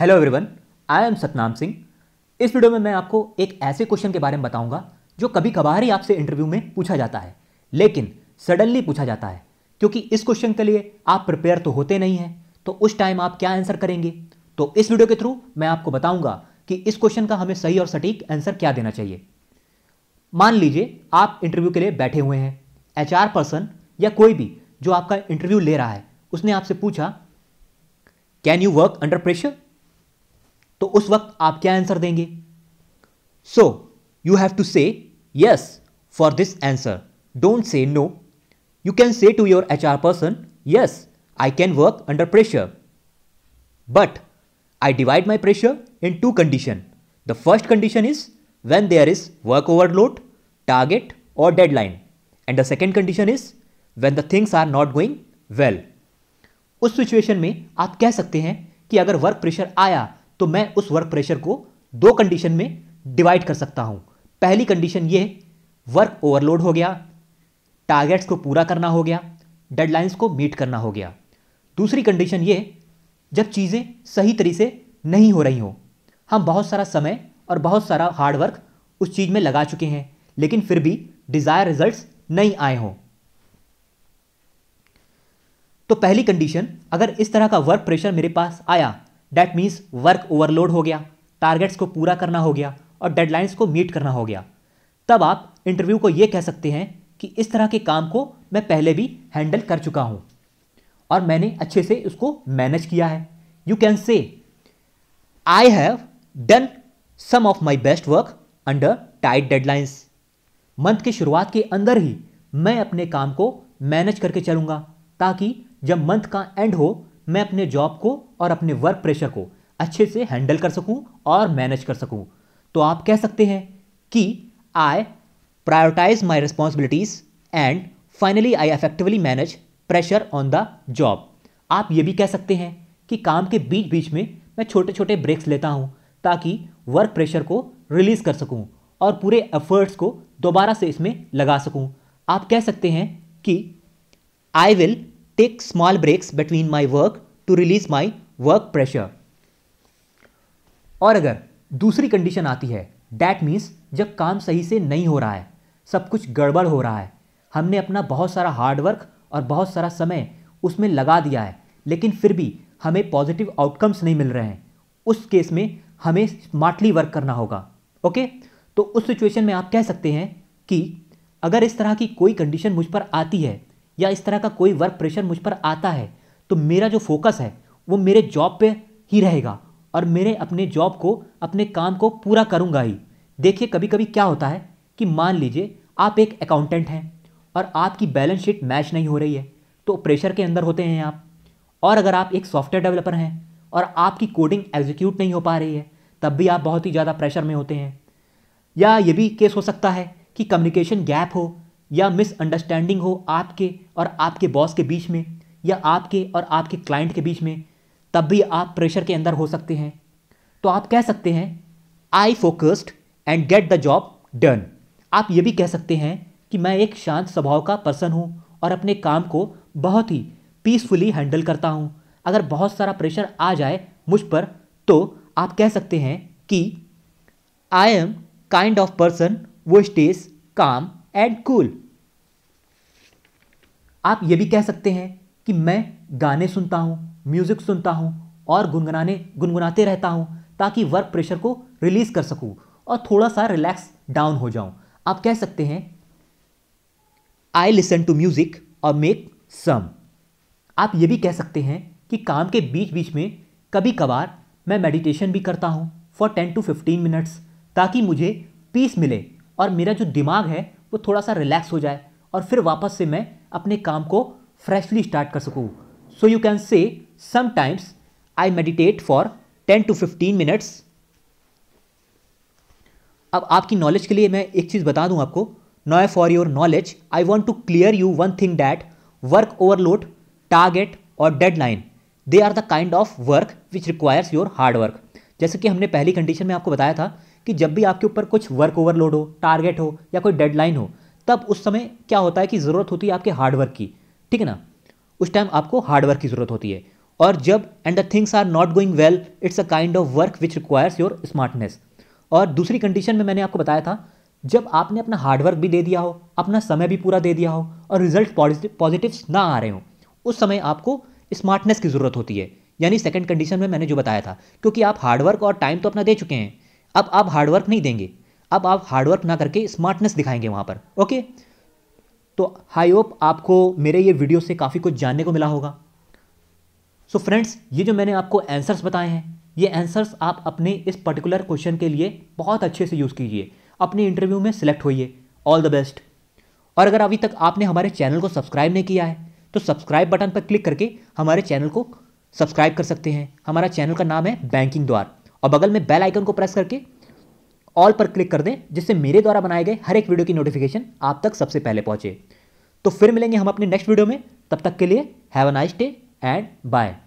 Hello everyone I am Satnam Singh इस video में मैं आपको एक ऐसे क्वेश्चन के बारे में बताऊंगा जो कभी कभार ही आपसे इंटरव्यू में पूछा जाता है लेकिन सडनली पूछा जाता है क्योंकि इस क्वेश्चन के लिए आप प्रिपेयर तो होते नहीं हैं तो उस टाइम आप क्या आंसर करेंगे तो इस वीडियो के थ्रू मैं आपको बताऊंगा कि इस क्वेश्चन का हमें सही और सटीक आंसर क्या देना चाहिए मान लीजिए आप इंटरव्यू के लिए बैठे हुए हैं एच पर्सन या कोई भी जो आपका इंटरव्यू ले रहा है उसने आपसे पूछा can you work under pressure तो उस वक्त आप क्या आंसर देंगे so you have to say yes for this answer don't say no you can say to your H R person yes I can work under pressure but I divide my pressure in two condition the first condition is when there is work overload target और deadline and the second condition is when the things are not going well उस situation में आप कह सकते हैं कि अगर work pressure आया तो मैं उस वर्क प्रेशर को दो कंडीशन में डिवाइड कर सकता हूँ पहली कंडीशन ये वर्क ओवरलोड हो गया टारगेट्स को पूरा करना हो गया डेडलाइंस को मीट करना हो गया दूसरी कंडीशन ये जब चीज़ें सही तरीके से नहीं हो रही हों हम बहुत सारा समय और बहुत सारा हार्ड वर्क उस चीज़ में लगा चुके हैं लेकिन फिर भी डिज़ायर रिजल्ट्स नहीं आए हों तो पहली कंडीशन अगर इस तरह का वर्क प्रेशर मेरे पास आया डैट मीन्स वर्क ओवरलोड हो गया टारगेट्स को पूरा करना हो गया और डेडलाइंस को मीट करना हो गया तब आप इंटरव्यू को ये कह सकते हैं कि इस तरह के काम को मैं पहले भी हैंडल कर चुका हूँ और मैंने अच्छे से उसको मैनेज किया है you can say I have done some of my best work under tight deadlines month की शुरुआत के अंदर ही मैं अपने काम को मैनेज करके चलूँगा ताकि जब मंथ का एंड हो मैं अपने जॉब को और अपने वर्क प्रेशर को अच्छे से हैंडल कर सकूं और मैनेज कर सकूं तो आप कह सकते हैं कि I prioritize my responsibilities and finally I effectively manage pressure on the job आप ये भी कह सकते हैं कि काम के बीच बीच में मैं छोटे छोटे ब्रेक्स लेता हूँ ताकि वर्क प्रेशर को रिलीज़ कर सकूँ और पूरे एफर्ट्स को दोबारा से इसमें लगा सकूँ आप कह सकते हैं कि I will take small breaks between my work to release my work pressure और अगर दूसरी कंडीशन आती है डैट मीन्स जब काम सही से नहीं हो रहा है सब कुछ गड़बड़ हो रहा है हमने अपना बहुत सारा हार्डवर्क और बहुत सारा समय उसमें लगा दिया है लेकिन फिर भी हमें पॉजिटिव आउटकम्स नहीं मिल रहे हैं उस केस में हमें स्मार्टली वर्क करना होगा ओके तो उस सिचुएशन में आप कह सकते हैं कि अगर इस तरह की कोई कंडीशन मुझ पर आती है या इस तरह का कोई वर्क प्रेशर मुझ पर आता है तो मेरा जो फोकस है वो मेरे जॉब पे ही रहेगा और मेरे अपने जॉब को अपने काम को पूरा करूँगा ही देखिए कभी कभी क्या होता है कि मान लीजिए आप एक अकाउंटेंट हैं और आपकी बैलेंस शीट मैच नहीं हो रही है तो प्रेशर के अंदर होते हैं आप और अगर आप एक सॉफ्टवेयर डेवलपर हैं और आपकी कोडिंग एग्जीक्यूट नहीं हो पा रही है तब भी आप बहुत ही ज़्यादा प्रेशर में होते हैं या ये भी केस हो सकता है कि कम्युनिकेशन गैप हो या मिसअंडरस्टैंडिंग हो आपके और आपके बॉस के बीच में या आपके और आपके क्लाइंट के बीच में तब भी आप प्रेशर के अंदर हो सकते हैं तो आप कह सकते हैं I focused and get the job done आप ये भी कह सकते हैं कि मैं एक शांत स्वभाव का पर्सन हूँ और अपने काम को बहुत ही पीसफुली हैंडल करता हूँ अगर बहुत सारा प्रेशर आ जाए मुझ पर तो आप कह सकते हैं कि I am kind of person who stays calm and cool आप ये भी कह सकते हैं कि मैं गाने सुनता हूँ म्यूज़िक सुनता हूँ और गुनगुनाने गुनगुनाते रहता हूँ ताकि वर्क प्रेशर को रिलीज़ कर सकूँ और थोड़ा सा रिलैक्स डाउन हो जाऊँ आप कह सकते हैं आई लिसन टू म्यूज़िक और मेक सम आप ये भी कह सकते हैं कि काम के बीच बीच में कभी कभार मैं मेडिटेशन भी करता हूँ for ten to fifteen minutes ताकि मुझे पीस मिले और मेरा जो दिमाग है वो थोड़ा सा रिलैक्स हो जाए और फिर वापस से मैं अपने काम को फ्रेशली स्टार्ट कर सकूँ so you can say sometimes I meditate for 10 to 15 minutes. अब आपकी नॉलेज के लिए मैं एक चीज़ बता दूं आपको नॉय for your knowledge I want to clear you one thing that work overload target और deadline they are the kind of work which requires your hard work जैसे कि हमने पहली कंडीशन में आपको बताया था कि जब भी आपके ऊपर कुछ वर्क ओवरलोड हो टारगेट हो या कोई डेडलाइन हो तब उस समय क्या होता है कि ज़रूरत होती है आपके हार्डवर्क की ठीक है ना उस टाइम आपको हार्डवर्क की ज़रूरत होती है और जब and the things are not going well it's a kind of work which requires your smartness और दूसरी कंडीशन में मैंने आपको बताया था जब आपने अपना हार्डवर्क भी दे दिया हो अपना समय भी पूरा दे दिया हो और रिजल्ट पॉजिटिव ना आ रहे हो उस समय आपको स्मार्टनेस की ज़रूरत होती है यानी सेकंड कंडीशन में मैंने जो बताया था क्योंकि आप हार्डवर्क और टाइम तो अपना दे चुके हैं अब आप हार्डवर्क नहीं देंगे अब आप हार्डवर्क ना करके स्मार्टनेस दिखाएंगे वहाँ पर ओके तो आई होप आपको मेरे ये वीडियो से काफ़ी कुछ जानने को मिला होगा सो so फ्रेंड्स ये जो मैंने आपको आंसर्स बताए हैं ये आंसर्स आप अपने इस पर्टिकुलर क्वेश्चन के लिए बहुत अच्छे से यूज़ कीजिए अपने इंटरव्यू में सिलेक्ट होइए ऑल द बेस्ट और अगर अभी तक आपने हमारे चैनल को सब्सक्राइब नहीं किया है तो सब्सक्राइब बटन पर क्लिक करके हमारे चैनल को सब्सक्राइब कर सकते हैं हमारा चैनल का नाम है बैंकिंग द्वार और बगल में बेल आइकन को प्रेस करके ऑल पर क्लिक कर दें जिससे मेरे द्वारा बनाए गए हर एक वीडियो की नोटिफिकेशन आप तक सबसे पहले पहुंचे तो फिर मिलेंगे हम अपने नेक्स्ट वीडियो में तब तक के लिए have a nice day and buy.